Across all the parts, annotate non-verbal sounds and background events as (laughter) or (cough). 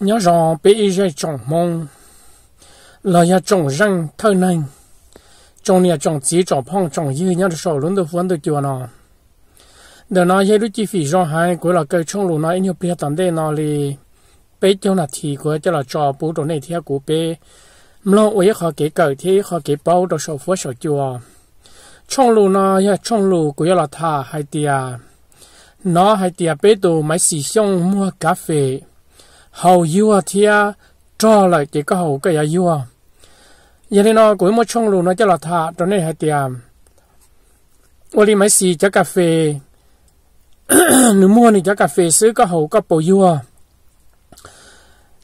nhớ rằng bé ý dạy chồng mong là nhà chồng răng thơ nành chồng nhà chồng chỉ chồng phong chồng dư nhớ được sổ lớn được vốn được chùa nó để nó dạy được chi phí do hai của là cây trong lũ nó nhiều bia tận đây nó li bé cho là thì của cho là trò bố đồ này theo của bé lo ấy họ kể cởi thế họ kể bao đồ sổ phố sổ chùa trong lũ nó nhà trong lũ của là thà hai tia nó hai tia bê đồ máy xì xong mua cà phê hầu yêu à thì cho lại chỉ có hầu cái yêu à giờ thì nó cũng một chung luôn nó cho là thà cho nên hay tiệm ô đi máy xì cho cà phê (coughs) nếu mua thì cho cà phê ซื้อก็หก็ปยัว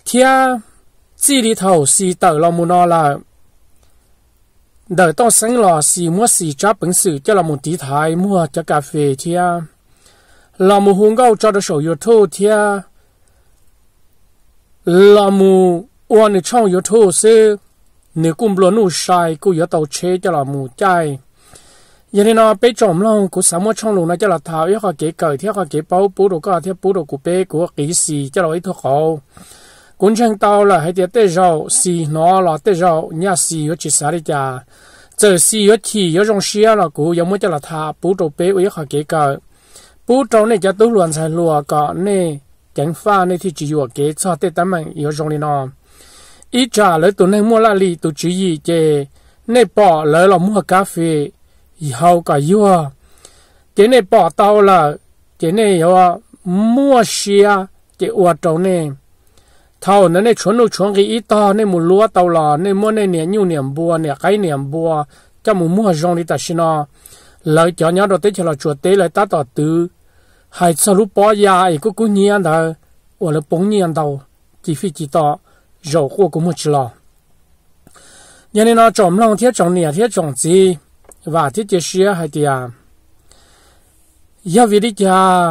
เทียจีดีเท่าสีเตอร์เรามูนอละเดี๋ยวต้องสังรอสีมัวสีจับเป็นสื่อจะเรามูตีไทยมัวจะกาแฟเทียเรามูหงก็จะดูโชว์ยูทูเทีย là mù oan ni trong yếu thô xê nếu cũng lo nu sai cũng yếu tàu chế cho là mù chai giờ này nó bé trộm lâu cũng sắm mua trong lồng này cho là thảo yếu họ kế cởi theo họ kế bao bố đồ có theo bố đồ của bé của kỹ sĩ cho là ít thuộc hậu cũng chẳng tàu là hãy tiết tế rau xì nó là tế rau nhà xì yếu chỉ xả đi chả giờ xì yếu chỉ yếu trong xia là cũng yếu mua cho là thảo bố đồ bé yếu họ kế cởi bố đồ này cho tú luận xài lùa cọ này cảnh pha này thì chỉ vừa kế cho tết tám mình yếu trong đi ít trả lấy tụi này mua lại lì tụi chỉ gì chè này bỏ lấy là mua cà phê y hậu cả vừa à. cái bỏ tao là cái này yếu à, mua xia cái uo trâu này thầu nó này chuẩn đồ chuẩn cái ít to này mua lúa tao là này mua này niệm nhu bùa niệm cái niệm bùa cho mua mua trong đi ta xin nó lợi cho nhau đồ tết cho là chuột tết lại ta tỏ tứ hai sau lúc bỏ ra ấy cũng cũng nhiên đó ở là bốn nhiên đầu chỉ phi chỉ đó rồi qua cũng một chút lo nhà này nó trồng lòng thiết trồng nhà thiết trồng gì và thiết chế sửa hay thì à giờ vì đi cha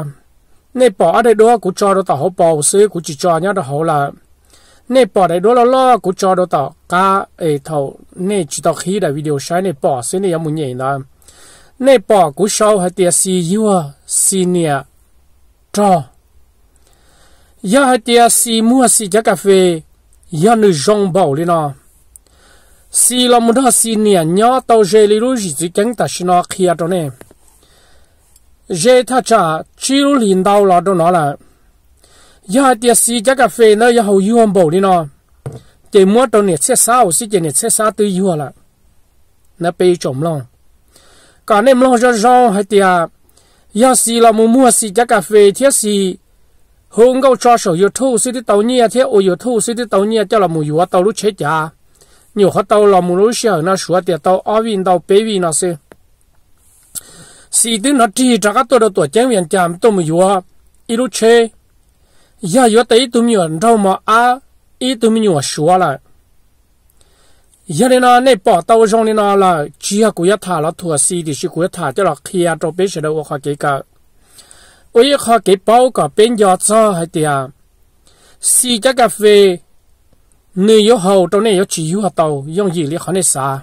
nè bỏ ở đây đó cũng cho đó tao bỏ xứ cũng chỉ cho nhá đó hậu là nè bỏ đây đó là lo cũng cho đó tao cá ấy thầu nè chỉ tao khi đại video sai nè bỏ xứ nè em muốn nhảy nê bỏ cú sau hay tia si yua à? si nia cho ya hay tia si mua à? si chá cà phê ya nữ rong bảo lên nó si lo mu đó si nia nhó tàu dê li lu gì chỉ cánh ta xin nó kia đó nè dê tha cha chỉ lu liền đau lo đó nó là ya hay tia si chá cà phê nó ya hầu yua bảo lên nó chỉ mua đồ nè xe sao si chỉ nè xe sao tự yua là nó bị trộm lòng cả nem lo cho rong hay tia ya si là mua mua si chắc cà phê thiết si hôm gấu cho sầu yêu thu si đi tàu nhia thiết ô yêu thu si đi tàu nhia cho là mua yêu tàu lúc chết già nhiều họ tàu là mua lúc xưa nó sửa tia tàu ở vin tàu bê vin nó xí si đi nó chỉ cho cái tôi đầu tuổi chém viên chạm tôi mua yêu ít lúc chết ya yêu tới tụi mình đâu mà à ít tụi mình sửa lại giờ này nó này bỏ tàu rong này nó là chỉ có cái thả là thua xí thì chỉ cái thả cho là khi à cho biết sẽ đâu hoặc cái cả ôi họ cái bao cả bên giờ cho hay thì à xí cho cà phê nếu yếu hậu trong này yếu chỉ yếu hậu tàu dùng gì để họ này xa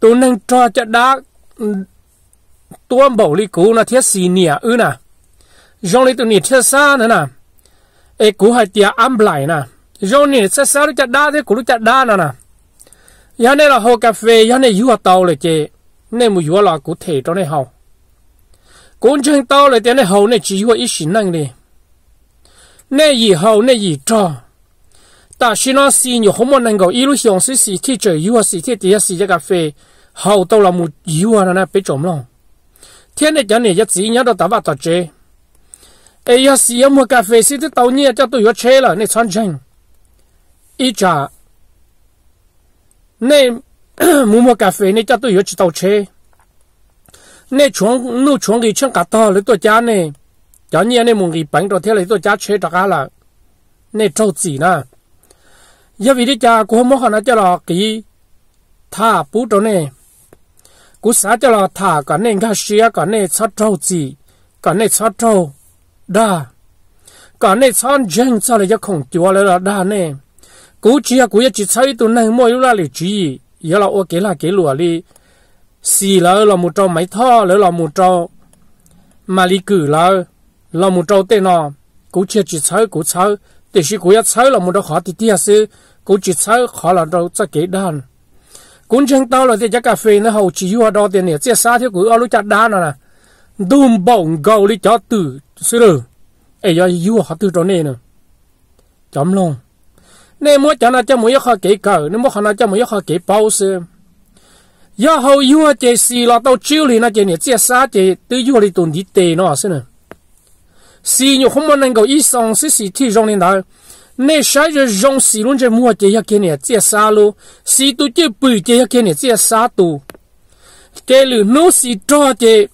tôi nên cho cho đã tôi bảo lý cũ là thiết xì nè ư nè rong lý tôi nè thiết xa nữa nè ê cũ hay thì à ăn lại nè rong nè thiết xa nó chặt đã thế cũ nó chặt đã nè nè giờ nè là hồ cà phê giờ này vừa tàu là chị nè mà vừa là cụ thể cho nè hầu cũng chừng tàu là tiền nè hầu nè chỉ vừa ít xin năng đi nè gì hầu nè gì cho ta xin nó xin nhiều không muốn năng 够一路上是是去 chơi chả 那某某咖啡那家都有几道车，那床那床给抢搞到了多家呢，家里那某给搬到天了多家车着干了，那着急呢，因为的家过某看那家了给他不着呢，过啥家了他干那个谁干那他着急，干那他着，哒，干那他真着了也恐惧了了哒呢。cú chỉ à cú chỉ chơi tụi này mua yêu là lịch chỉ giờ là ô kế là kế lúa đi xì là là một trâu máy thọ là là một trâu mà lý cử là là một trâu tên nó cú chỉ chỉ chơi cú chơi thì chỉ cú chơi là một trâu khó thì tiếc sự à cú chỉ chơi khó là trâu chắc kế đan, cũng chẳng tao là thế chắc cà phê nữa, hầu chỉ yêu đó tiền này chia xa thế cú ở lúc chặt đan rồi nè đùm bổng gầu đi cho tử sư rồi ấy do yêu họ từ chỗ này nè chấm luôn nên mua cho nó cho mua khó kỹ cờ nên mua cho nó cho mua khó kỹ bao sư giờ hầu yêu chế xì là tàu chiêu thì nó chế nhiệt chế sa chế tự yêu thì tồn đi tệ nó xin nè xì nhiều không muốn năng có, ý xong xí xì thi rong lên đó nên sai rồi rong xì luôn chế mua chế cái nhiệt chế sa lô, xì tu chế bự chế cái nhiệt chế sa tu cái lử nô xì cho chế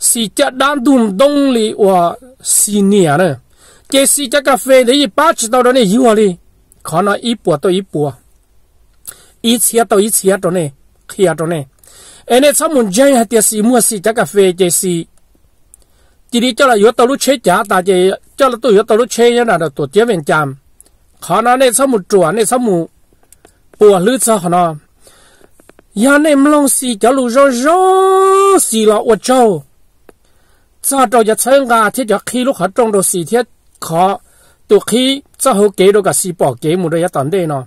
xì chả đan đùm đông lì và xì nè nè cái xì chả cà phê để gì bắt chỉ tao đó này yêu à đi khó nói ít bùa tôi ít bùa ít xia tôi ít xia đó nè khía đó nè em ấy xong muốn chơi hay tiệt gì mua chắc cà phê chơi gì chỉ đi cho là yếu tao lúc chơi chả ta chơi cho là tôi yếu tao lúc chơi nhá là tổ chức viên chạm khó nói nên xong một chùa nên xong một bùa lướt sao nó nhà này mông xì cho lù rô rô xì là ô châu sao cho giờ chơi gà thì cho khi lúc họ trong đồ xì thiết khó ตุขีจะหัวเกดกับสีปอกเกมุระยะตอนเดนอ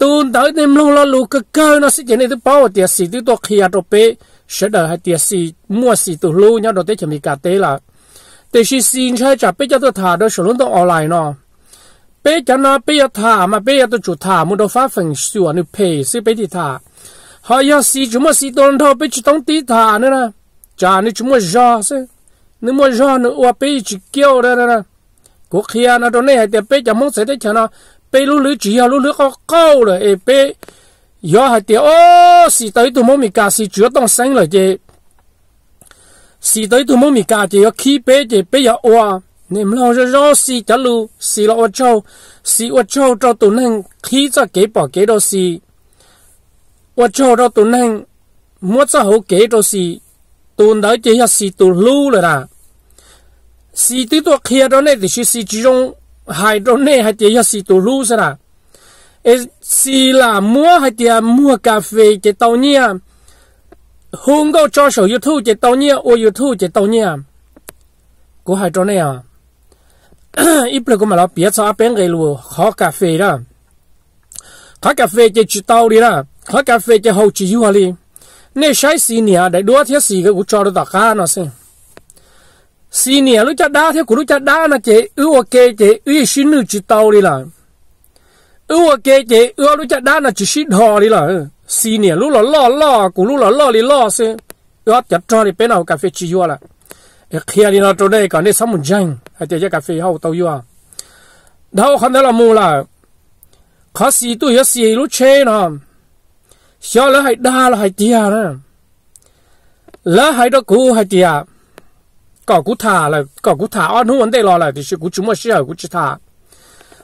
ตูนเดินลงลลูกเกินนะสิเจนี่ตัวเป้าเตียสีตัวตัวขี้ตัวเป้เสดให้เตียสีมั่วสีตัวลูเนี่ยเราเตจะมีกาเตละแต่ชีสินใช้จับเป้จะตัวถาโดยส่วนตัวออนไลน์เนาะเป้จะนาเป้จะถามาเป้จะตัวจุดถามุดฟ้าฝังส่วนนี่เพ่ซึ่งเป้ที่ถาหายาสีจุ่มสีตัวนั้นเป้จะต้องตีถาเนี่ยนะจานี่จุ่มจ่อซึ่งนี่มั่วจ่อนี่ว่าเป้จะเกี่ยวเนี่ยนะ của kia nó đó này hay bé chẳng muốn sẽ thế chẳng nó bé lú lưỡi chỉ hao lú lưỡi có câu rồi bé giờ hay tiền ô xì tới tụi mỗi mình cả xì chữa sinh rồi chứ xì tới tụi mỗi mình cả có khi bé chỉ bé giờ oa nên lo ra rõ xì chả lú xì lo châu xì oa châu cho tụi nên khi cho kế bỏ kế đó xì oa châu cho tụi nên muốn cho hậu kế đó xì tụi đó chỉ là xì tụi lú rồi là si tí tua kia đó này thì si si chung hai đó này hay thì si tu lu sa nào e si là mua hay thì mua cà phê cái tàu nhia hôn go cho sổ yêu thu cái tàu nhia ô yêu thu cái tàu nhia của hai đó này à ít bữa cũng mà nó biết sao bên cái luôn khó cà phê đó khó cà phê cái chỉ tàu đi đó khó cà phê cái hậu chỉ yêu đi nên sai xì nhà để đua thiết xì cái cũng cho được cả nó xem senior lúc cha đa theo của lúc cha đa là chị ưu ok chế ưu xin nữ chị tàu đi là ưu ok chế ưu lúc cha đa là chị xin họ đi là senior lúc là lo lo của lúc là lo đi lo xí ưu chặt cho đi bên nào cà phê chị ưu là khi đi nó trâu đây còn đi sống một danh hay chơi cà phê hậu tàu ưu à đâu không thấy là mù là khó xí tôi yếu xí lúc chê nó sao là hay đa là hay tia nữa là hay đó cũ hay tia cỏ cú thả là cỏ cú thả ăn không vấn đề lo là thì sự cú chúng mà sẽ chỉ thả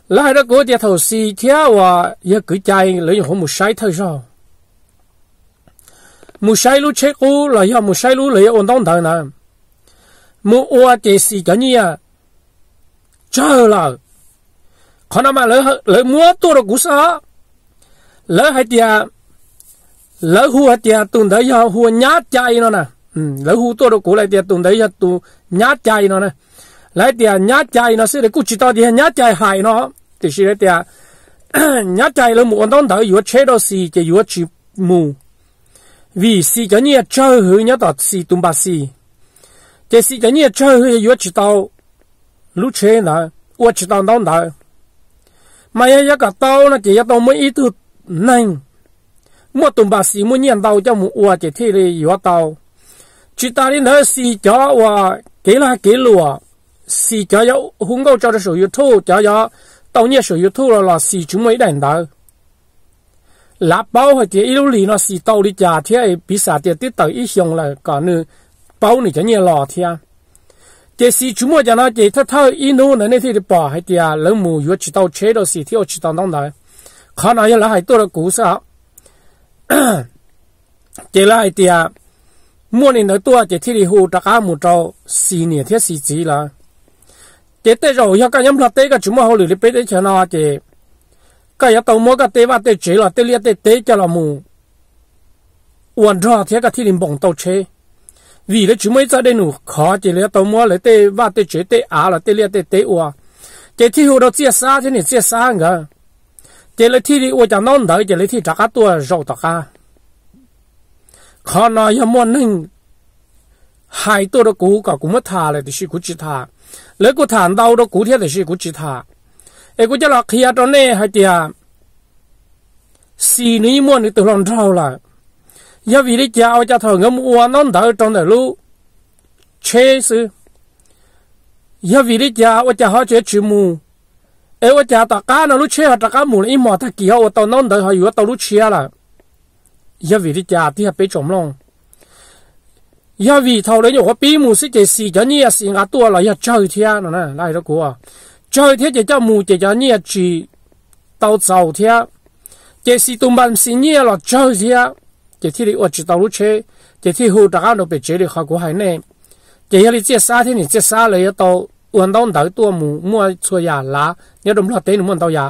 là hai địa thầu si kia và giờ cứ chạy lấy những hôm một thôi sao một sai lúc chết cú là giờ một sai lúc lấy ổn đóng thằng nào một oa thì si cái gì à chờ là còn mà lấy lấy mua tôi là cú sa lấy hai tia lấy hùa tia tuần đấy giờ hùa nhát chạy nó nè ừ lỡ hú tôi đâu cố lại tiền tụng đấy tụ nhát chay nó này lại tiền nhát chay nó sẽ để cú chỉ tao thì nhát chay hại nó thì sẽ tiền (coughs) nhát chay lỡ muốn đón thở yếu chế đó xì chỉ yếu chỉ mù vì xì cho nhẹ chơi hư nhát tọt xì tụng bà xì chỉ xì cho nhẹ chơi hư yếu chỉ tao lúc chế nó yếu chỉ tao đón thở mà ya cái tao nó chỉ tao mới ý được nhanh mua tụng bà xì mua nhiên tao cho mua uo chỉ thi đi yếu tao chỉ ta đến hơi xì chó và kế là kế lùa xì chó yếu hung câu cho sử dụng thu chó yếu tàu nhẹ sử dụng thu là là xì chúng mấy đèn đó lá bao hay chỉ yếu lì nó xì tàu đi chả thế bị xả tiền tiếp tới ít xong là còn nữa bao này cho nhẹ lò thế chỉ xì chúng mới cho nó chỉ thơ thơ ít nữa nữa nên thì bỏ hay thì lỡ mù yếu chỉ tàu chế đồ xì thiếu chỉ tàu đóng đấy khó nói là hay tôi là cú sao (clears throat) chỉ là hay mua 莫年头多这天里好，大家木着四年天四季啦。这对着要干什么？对个就么好了，你别得钱啦这。cái yếu tố mua cái tế và tế chế là tế liệt tế tế cho là mù hoàn cho thế cái thiên bổng tàu chế vì nó chúng mới ra đây nụ khó chỉ là đầu mua lấy tế và tế chế tế á là tế liệt tế tế ua chế thi hồ đó chia xa thế này chia xa ngờ chế lấy thi đi ua chẳng non đấy chế lấy thi trả cá tua rau tạc cá khó nó yếm mòn nưng hai tôi đó cú cả cũng mất thà là thì sĩ cú chỉ thà lấy cú thản đau đó cú thì sĩ cú chỉ thà ấy cú cho là khi đó nè hay thì xì ní mòn thì tự lòng trâu là giờ vì đi chào cho thằng ngâm uo non thở trong đời lu chế sư giờ vì đi chào cho họ chế chữ mù ấy e cho ta cá nó lu chế họ cá mù là im mỏ ta kỳ họ tao non thở họ vừa tao lu chế là 一为的家底下被中了，一为头来就我比母是这事叫你也是俺多了，要找一天了呢，来得过啊，找一天就叫母就叫你也去到早天，这事都蛮是你了找一天，这天里我知道路车，这天后大家都被这里好过海呢，这要你这三天你这三来要到。วันต้องดักตัวมูมัวชัวยาลาเนี่ยดมรอดเต้นมันต้องยา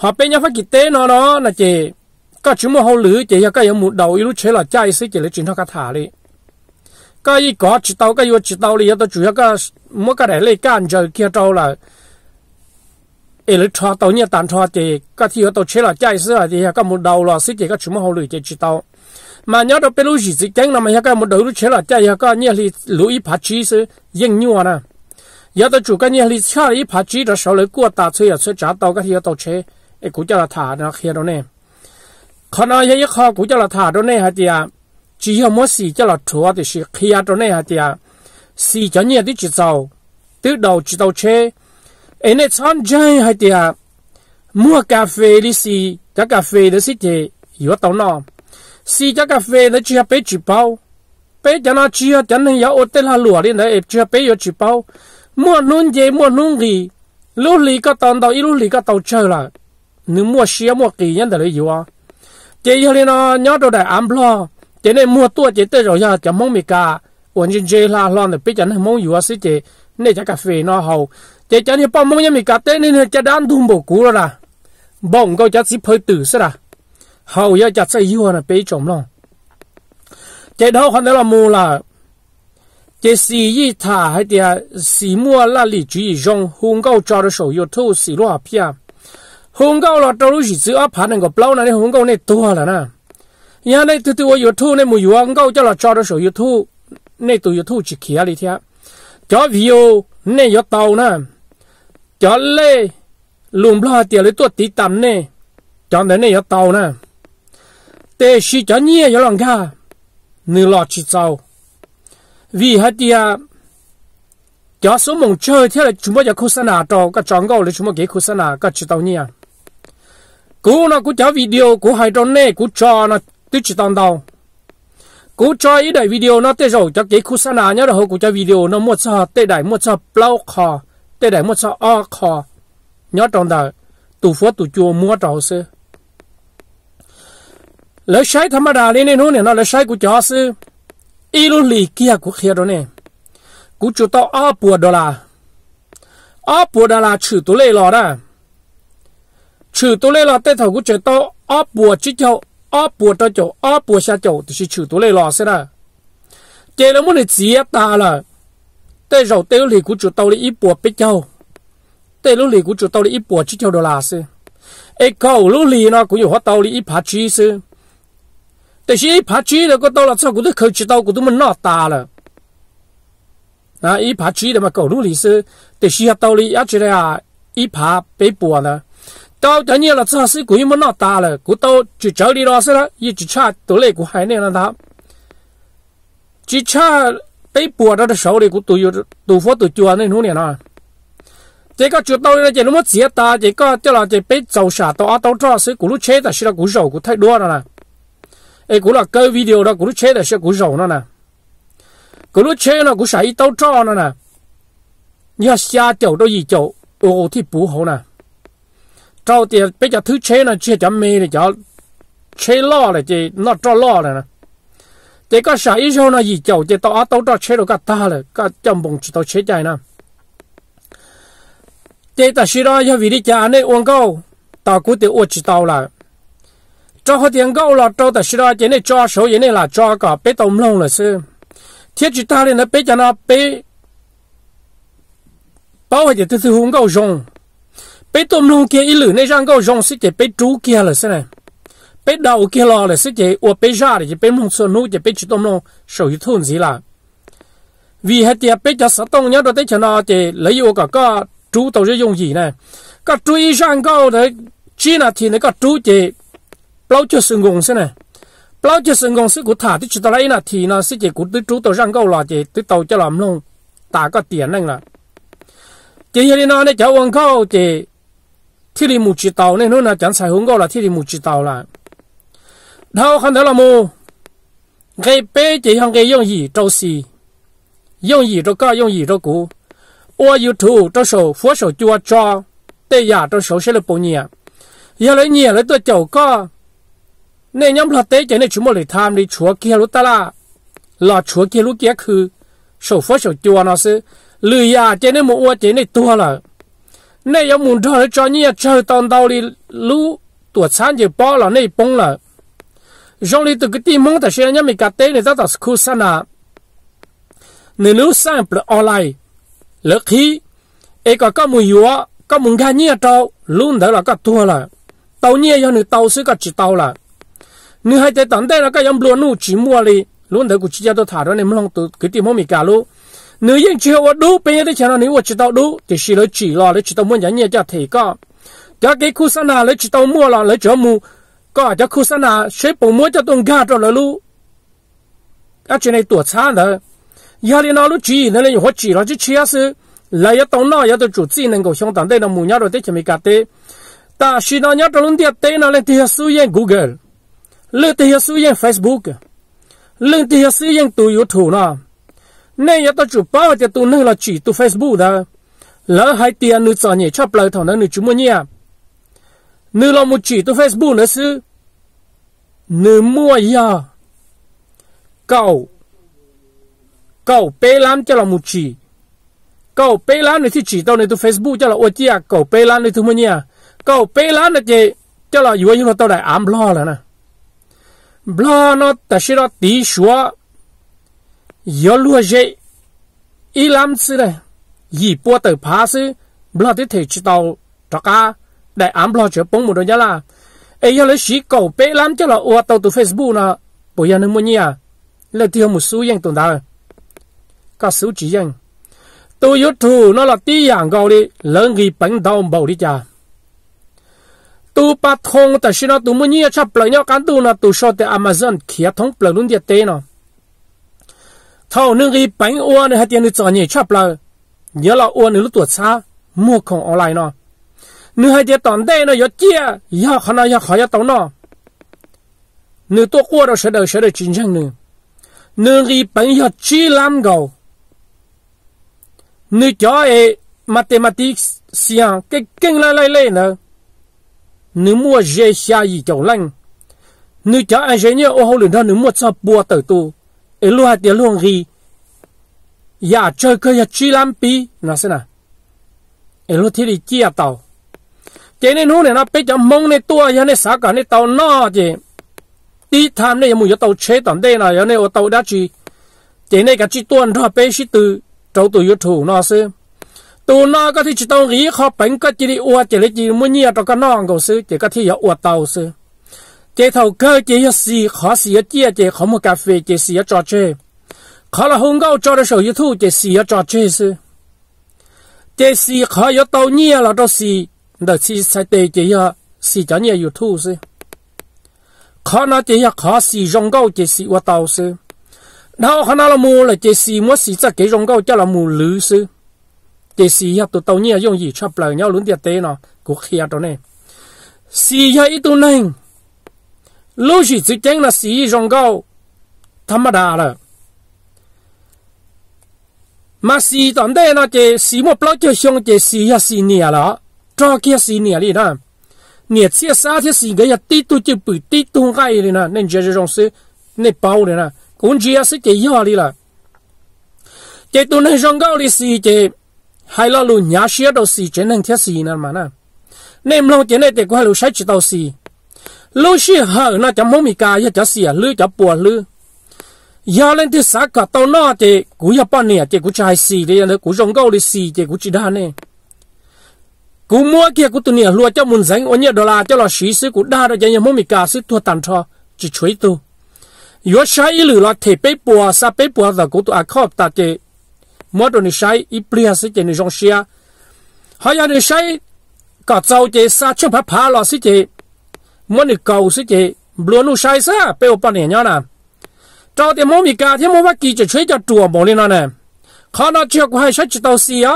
หอเป็นยาฟักกิเต้นอเนาะนะเจก็จุมหลือเจียก็ยังมุดเอาอยู่เชลใจสิเจริญจินทกถาเลยก็อีกอจิตเอาก็อยู่จิตเอาเลยตัวจุยก็มื่อก็ได้เลยการเจอเกี่ยวเราละเอลิทอตัวเนี่ยตันทอเจก็ที่ตัวเชลใจสิเจียก็มุดเอาละสิเจก็จุมหลือเจจิตเอามาเนี่ยเราเป็นลูกศิษย์เก่งนะมันก็มุดเอาอยู่เชลใจก็เนี่ยลุยพัชชีสิยิ่งยัวนะ有的主干你里下一盘鸡的时候，过大车也是炸到个些都吃，哎，估计了他那些了呢。可能也一考古叫了他着那下的呀，只要没事叫了错的是黑呀着那下的呀，是叫你的去走，得到知道去，哎那参加下的呀，mua cà phê đi xì, cà phê đó xí thì yếu tàu nó, xì cà phê nó chỉ bé chỉ bao, bé cho nó chỉ cho nên yếu ốt là lúa đi nữa, chỉ bé yếu chỉ bao, mua nún gì mua nún gì, lúc lì cái tàu tàu, lúc lì cái tàu chơi là, nếu mua xí mua kỳ nhân là lấy chế cho nên nó nhớ đại ám lo chế này mua tua chế tới rồi giờ chấm mông mì cả ổn chân chế là lo này bây giờ này mông yếu sĩ chế này chắc cà phê nó hầu chế chả này bao mông nhà mì cả tới nên chả đan thùng bổ cú rồi à bông câu chả xí phơi tử xí à hầu giờ chả sẽ yếu hơn bây chồng lo chế đó còn đó mua là chế sĩ y thả hay thì sĩ mua là lý chủ y hung câu cho được sổ yếu thu sĩ lo hùng gạo là trâu chỉ giữ áp hắn ngọc bao này hùng gạo này tua là na nhà này từ từ ở thu này mùi hùng gạo cho là cho đó sổ thu này từ thu chỉ kia đi thia cho view này yo tàu na cho lê lùm lo tiền lấy tuột tí tầm này cho nên này yo tàu na để xí cho nhia yo lòng ca nửa lọ chỉ tàu vì hạt tia cho số mong chơi thế là chúng bây giờ khu sản nào cho các chọn gạo để chúng bây giờ khu sản nào các chỉ tàu à cú nó cú chả video cú hai trong nè cú cho nó tự chỉ tăng đâu cú cho ý đại video nó tê rồi cho cái cú sa nà nhớ rồi cú chả video nó một sợ tê đại một sợ plau kho tê đại một sợ o kho nhớ trong đời tụ phố tụ chùa mua trầu sư lấy sai tham đà lên nên nè nó lấy sai cú chả sư ý luôn lì kia cú kia rồi nè cú chủ tao o bùa đó là o bùa đó là chữ tụ lệ lọ đó 锄头来了，带头我就到阿伯只条，阿伯到叫阿伯下叫，就是锄头来啦是啦。得了我的职业打啦，带头得了哩古就到哩一波皮椒，带了哩古就到了一波只叫豆辣子。哎，狗得里呢，呐，又发到哩一盘鸡是，但是，一耙子了，我到了这，我可以，知道我都么拿大啦。那一耙子的嘛，狗努里是，但是，要到哩，要起来啊，一耙白坡呢。到等你了，至少是股一么那大了，股都就找你老师了，一只差多嘞，股还那了他，只差被剥到的手里，股都有都佛都丢那种的呢。这个就到了，这那么直接打，这个对了，这被走下到啊，到这是股路车的，是了股手股太多了呢。哎，股了搞 video 了，股路车的是股手了呢，股路车了股啥一到这了呢，你要瞎掉都一脚，哦，挺不好呢。trâu thì bây giờ thứ chế là chia chấm mì thì cho chế lo là chỉ nó cho lo là nè chỉ có sợ ý cho nó gì chầu chỉ tao tao cho chế được cả ta là cả chồng bùng chỉ tao chế chạy nè vì đi cha này uống câu tao cũng tự chỉ tao là cho họ tiền câu là cho ta xí đó chỉ này cho số chỉ này là cho cả bé tôm lông là sư thiết chỉ là bé cho nó bé bảo vệ chỉ thứ hùng câu bé tôm nung kia ít lử nên răng câu rong xí chế bé chú kia là thế này bé đầu kia lo là xí chế ua bé ra thì bé mông sơn nu chế bé chú tôm nung sầu hữu thôn gì là vì hết tiệp bé cho sát tông nhớ đôi tay cho nó chế lấy ô cả có chú tàu sẽ dùng gì này có chú ít răng câu đấy chỉ là thì nó có trú chế bao cho sừng gồng thế này bao cho sừng gồng sẽ của thả thì chỉ tao lấy là thì nó sẽ chế của tứ chú tàu răng câu là chế tứ tàu cho làm luôn ta có tiền này là chỉ như nó để cháu ông câu chế ที่ริมูจิตาวเนี่ยนู่นนะจันใส่หงก็ละที่ริมูจิตาวละเท่าคันเท่าละมูไงเป๊ะจะยังไง用意周西用意这个用意这个我有图这手佛手就我抓对呀这手是了不念原来念了多久个那人家对这那全部来他们的错给了得啦老错给了给去手佛手就我那是累呀这那么我这那多了那要木头叫你车当道的路多长就包了，那崩了。让你这个地蒙的些人没搞对，你咋到是苦上啊？你路上不奥来，乐起，一个搞木药，搞木看你招，路头了搞多了，到你要你到是个知道了。你还在等待了，个人不弄寂寞哩，路头个直接都踏到你们弄到个地方没搞路。nếu những chưa có đủ bây giờ thì nó nếu mà chỉ tao đủ thì chỉ lấy chỉ lo lấy chỉ tao muốn nhận nhẹ cho thì có cho cái khu sản nào lấy chỉ tao mua là lấy chỗ mua có cho khu sản nào sẽ bổ mua cho tông gà cho lu cái chuyện này tổ chức rồi giờ thì nó lúc chỉ nó lấy hóa chỉ là chỉ chia sự lấy cái tông nó giờ tôi chủ chỉ có xong tận đây nó mua nhau rồi tới chỉ cả ta chỉ nó nhau trong lúc tiệt tới nó lên thì sử google lên thì sử dụng facebook lên thì sử dụng tu youtube nó nên giờ tôi chụp bao giờ tôi nó là chỉ tu Facebook đó lỡ hai tiền nữ sợ nhỉ cho lời thằng nó nữ chúng mua nhỉ nữ là một chỉ tu Facebook nữa sư nữ mua giờ à? cậu cậu bê lắm cho là một chỉ cậu bê lắm nữa thì chỉ tao này tu Facebook cho là ô chia cậu bê lắm nữa tụi mua nhỉ cậu bê lắm nữa chị cho là dù anh tao đại ám lo là nè lo nó ta sẽ nó tí xuống yo lua je i lam si le yi po te pa si bla te te chi tao ta ka dai am bla che pong mo do ya la e yo le shi ko pe lam che la o tao tu facebook na bo ya ne mo ni ya le ti mo su yang tong da ka su chi yang tu yu thu nó là ti yang gao đi lớn gì bánh đau bầu đi cha tu pa thong ta shi na tu mo ni ya cha pla nhau kan tu na tu shot amazon kia thong pla luôn dia te no thâu nương y bánh uo này hai tiền được trở nhỉ chắp lờ nhớ là uo này lúc tuổi xa mua không online nó nương hai tiền tòn đây nó yếu chia yếu khả năng yếu khó yếu tàu nó nương tôi qua đó sẽ đời sẽ đời chính xác nương nương y bánh yếu chi làm gầu nương cho ấy mathematics siang cái kinh lai lai lai nữa nương mua dễ xa gì chậu lanh nương cho anh dễ nhớ ô hậu lửa đó mua cho bùa tử tu elua tia luang hi ya chơi cơ ya chi lam pi na sẽ là elu thì đi chia tao, thế nên hôm nay na bây giờ mong này tua ya này sao cả này tao nó chứ đi tham này muốn tàu chế tận đây là ya này ở tao đã chi thế này cái chi tuần đó bây giờ từ tao từ yêu thủ na sẽ tu nó cái thì chỉ tàu nghĩ khó bệnh cái chỉ đi uo chỉ lấy chỉ muốn nhiều cho cái nó ngon sư chỉ cái thì ya uo tao sư chế thầu cơ chế yếu sĩ khó sĩ yếu chế chế khó một cà phê chế sĩ yếu trò chơi khó là hôn gạo cho được sầu yếu thu chế sĩ yếu trò chơi sư chế sĩ khó yếu tàu nhia là đó sĩ đợt sĩ sai tê chế yếu sĩ cho nhia yếu thu sư khó nó chế yếu khó sĩ rong gạo chế sĩ yếu tàu sư nào khó nó là mù là chế sĩ mua sĩ cho cái rong gạo cho là mù lứ sư chế sĩ yếu tụ tàu nhia dùng gì cho bờ nhau luôn tiệt tế nó cũng khía đó này sĩ yếu ít tu nành lúc chỉ chỉ là sĩ rong câu thâm đà là mà sĩ tạm đây nó chỉ sĩ một bao nhiêu xong chỉ sĩ là sĩ nhẹ là cho kia sĩ nhẹ đi đó nhẹ xe xa thế sĩ cái là tí tu chỉ bự tí tu cái đi nè nên giờ rong sĩ nên bao đi nè cũng chỉ là sĩ chỉ nhỏ đi là chỉ tu nên rong câu đi sĩ chỉ hay là lu nhà xe đâu sĩ chỉ nên thế sĩ nè mà nè nên lâu chỉ nên để qua lu sai chỉ đâu sĩ lô xí hở nó chấm mông mì cà chả xỉa lư chả bùa lư giờ lên thì xã cả tàu nó thì cú ya bao nè thì cú trai xì đi nữa cú rong gâu đi xì thì cú chỉ đa cú mua kia cú tụi nè lúa cho muốn dánh ôn nhớ đô la cho lò xí cú đa rồi cho mông mì cà sư thua tàn cho chỉ chuối tu yo sai lử là thể bế bùa sa bế bùa là cú tụi à khóc ta thì mua đồ nè sai ý bia sư thì nè rong xia họ ya nè sai cả tàu thì sa chưa phải phá lò sư thì มันอีกเก่าสิเจบลัวนูใช้ซะเปลวปนเนี่ยนะ cho tiền mua mì cá thì mua vắt kỳ chỉ chơi cho chùa bỏ lên nè khó nó chưa có hay sách chỉ tàu xì á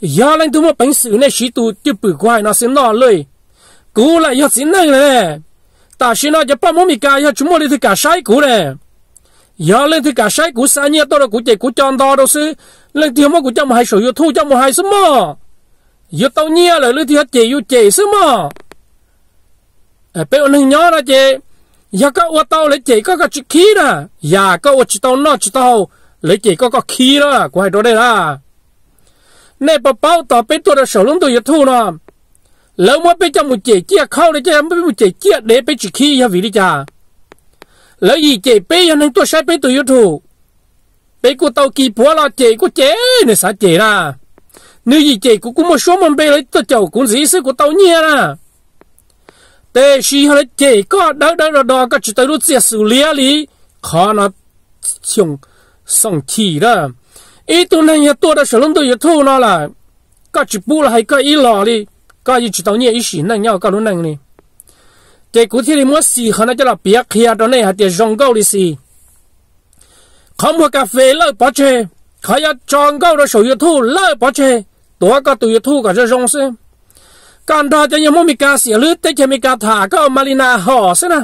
giờ lên mua bánh sứ này xí tụ tiêu bự quay nó xem nó lời cú lại giờ xin này nè ta xin nó giờ bắt mua mì cá giờ mua thì cả sai cú nè giờ lên thì cả sai cú xa nhia là cú chạy cú tròn to đâu sư lên thì mua cú cho một hai sổ cho một hai số mò giờ tao nhia lại lên thì hết chạy yêu chạy số pe nung nhỏ ra chế ya có ô tàu lấy chế có có chỉ khí đó ya dạ, có ô chỉ tàu nó tàu lấy chế có có khí đó của hai đây là nè bà bảo tàu pe tôi đã sầu lúng tôi thu nó lỡ mua pe cho một chế chia khâu để cho một chế chia để pe chỉ khí vì đi cha lỡ gì chế pe ya nên sai pe tôi thu pe của tàu kỳ búa là chế của chế nè sao chế ra nếu gì chế của cũng một số mình pe lấy tôi cũng dĩ sự của tàu nhia ra tê si hơi chỉ có đó đó đó đó có chỉ tới lúc chia xử lý lý khó nó chung song chỉ đó ý tôi này nhà tôi đã sử dụng tôi thu nó là có chú bu là hay có ý lò đi có gì chỉ tao nhẹ ý xin này nhau có luôn này nè tê cụ thể thì mua xì khó nó cho là bia kia đó này hạt tiền rong gạo đi xì không mua cà phê lợi bỏ chê khó ya tròn gạo đó sử dụng thu lợi bỏ chê tôi có tôi thu cả cho rong xem ก่อนทอจะยังไม่มีการเสียลือแต่จะมีการถาก็มาลินาห่อซะนะ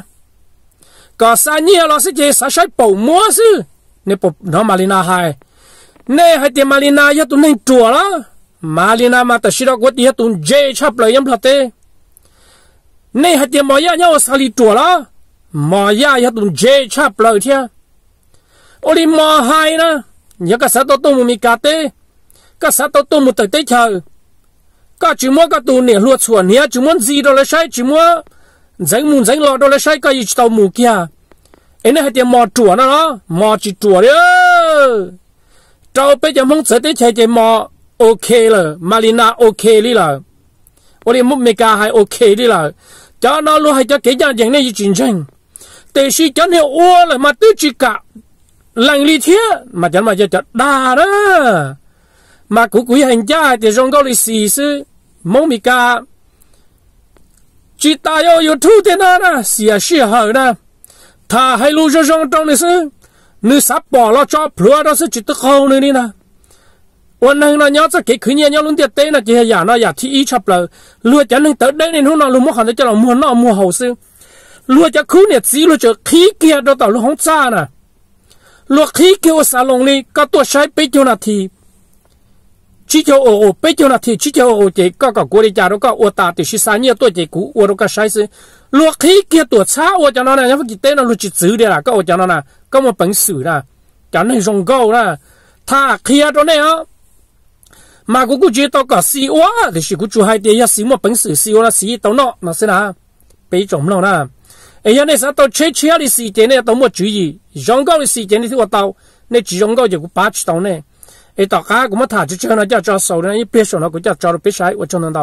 ก็ซานี่เราสิเจสาใช้ปู่มัวซึเนี่ยปู่น้องมาลินาไฮเนี่ยให้เตมาลินายตุนในจัวละมาลินามาแต่ชิรกวดยตุนเจชับเลยยังพลาเตเนี่ยให้เตมอยาเนี่ยสาลีจัวละมอยายตุนเจชับเลยเทียโอลิมอไฮนะยังก็สะตัวตุมุมีกาเตก็สะตัวตุมุเตเตเชอ cả chỉ mua cái tù nè luật chuẩn nhé chỉ muốn gì đó là sai chỉ mua dành muốn dành lọ đó là sai cái gì tàu mù kia em này tiền mò chùa nó nó mò chỉ chùa đấy tàu bây giờ mong sẽ tới chạy chạy mò ok rồi, Marina ok đi là tôi muốn mấy cái hay ok đi là cho nó luôn hay cho cái nhà dạng này chuyện tranh tế sĩ cho nên ô là mà tư chỉ cả lành lý thiết mà chẳng mà cho đa đó mà của quý hành gia thì trong đó là sự sự mong mì cả chỉ ta yêu yêu thu thế nào đó sự sự hở đó thà hay lưu cho trong trong này sự nữ sắp bỏ lo cho plua đó sự chỉ tức không nữa đi nè วันนึงเราเนาะจะเกิดขึ้นเนี่ยเนาะลุงเตี้ยเต้นะจีอย่าเนาะอย่าที่อีชับเลยลัวจะนึงเติร์ดได้ในนู้นเนาะลุงมอขันจะเรามัวเนาะมัวเฮาซึ่งลัวจะคู่เนี่ยสีลัวจะขี้เกียจเราต่อลุงห้องจ้าน่ะลัวขี้เกียจสาลงนี่ก็ตัวใช้ไปจุนาที chỉ cho ô ô bây giờ là thì chỉ cho ô chỉ có cả quốc gia đó có ô ta thì sáu nhiều tuổi chỉ cũ ô đó có sai sự lúc khi kia tuổi xa ô cho nó này nhớ cái tên nó lúc chỉ chữ đây là có ô cho nó này có một bản sử là cho nên dùng câu là ta kia đó này á mà cũng cũng chỉ đó có sĩ ô thì chỉ cũng chú hai tiền ya xí một bản sử xí ô là xí tao nọ nó sẽ là bây giờ nó là ấy anh ấy sao tao chơi chơi đi xí tiền này tao một chú ý dùng câu đi xí tiền đi thì ô tao nên chỉ dùng câu chỉ cũng ba chỉ tao này ไอ้ต่อค้ากูมาถ่ายจะเชื่อนะจะจอสูนะไอ้เปียชนะกูจะจอรู้เปียใช้ว่าจนนั่นเดา